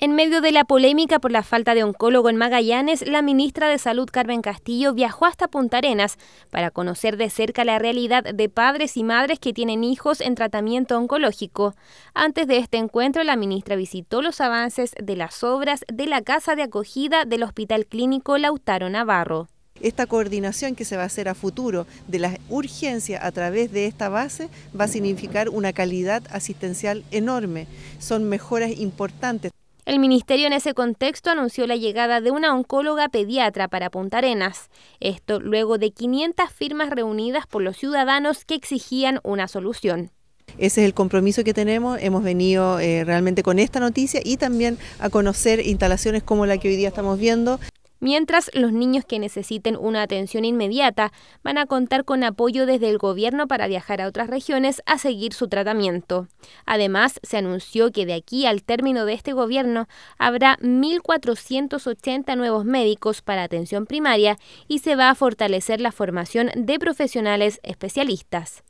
En medio de la polémica por la falta de oncólogo en Magallanes, la ministra de Salud Carmen Castillo viajó hasta Punta Arenas para conocer de cerca la realidad de padres y madres que tienen hijos en tratamiento oncológico. Antes de este encuentro, la ministra visitó los avances de las obras de la casa de acogida del Hospital Clínico Lautaro Navarro esta coordinación que se va a hacer a futuro de la urgencia a través de esta base va a significar una calidad asistencial enorme. Son mejoras importantes. El ministerio en ese contexto anunció la llegada de una oncóloga pediatra para Punta Arenas, esto luego de 500 firmas reunidas por los ciudadanos que exigían una solución. Ese es el compromiso que tenemos. Hemos venido eh, realmente con esta noticia y también a conocer instalaciones como la que hoy día estamos viendo mientras los niños que necesiten una atención inmediata van a contar con apoyo desde el gobierno para viajar a otras regiones a seguir su tratamiento. Además, se anunció que de aquí al término de este gobierno habrá 1.480 nuevos médicos para atención primaria y se va a fortalecer la formación de profesionales especialistas.